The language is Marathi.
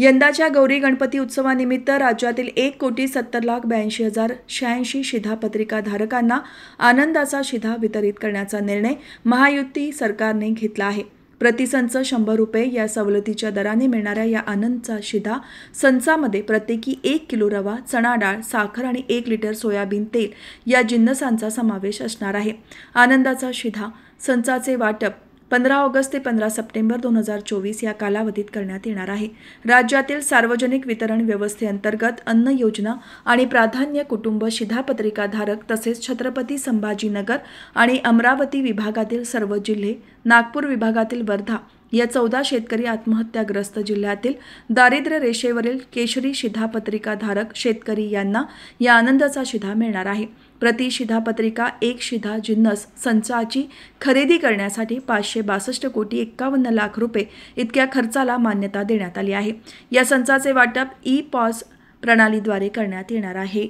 यंदाच्या गौरी गणपती उत्सवानिमित्त राज्यातील एक कोटी सत्तर लाख ब्याऐंशी हजार शहाऐंशी शिधापत्रिका धारकांना आनंदाचा शिधा वितरित करण्याचा निर्णय महायुती सरकारने घेतला आहे प्रतिसंच शंभर रुपये या सवलतीच्या दराने मिळणाऱ्या या आनंदचा शिधा संचामध्ये प्रत्येकी एक किलो रवा चणा डाळ साखर आणि एक लिटर सोयाबीन तेल या जिन्नसांचा समावेश असणार आहे आनंदाचा शिधा संचाचे वाटप पंधरा ऑगस्ट ते पंधरा सप्टेंबर दोन हजार चोवीस या कालावधीत करण्यात येणार आहे राज्यातील सार्वजनिक वितरण व्यवस्थेअंतर्गत अन्न योजना आणि प्राधान्य कुटुंब शिधापत्रिकाधारक तसेच छत्रपती संभाजीनगर आणि अमरावती विभागातील सर्व जिल्हे नागपूर विभागातील वर्धा या चौदा शेतकरी आत्महत्याग्रस्त जिल्ह्यातील दारिद्र्य रेषेवरील केशरी शिधापत्रिकाधारक शेतकरी यांना या आनंदाचा शिधा मिळणार आहे प्रति पत्रिका एक शिधा जिन्नस संचाची खरेदी करण्यासाठी पाचशे बासष्ट कोटी एक्कावन्न लाख रुपये इतक्या खर्चाला मान्यता देण्यात आली आहे या संचाचे वाटप ई पॉस प्रणालीद्वारे करण्यात येणार आहे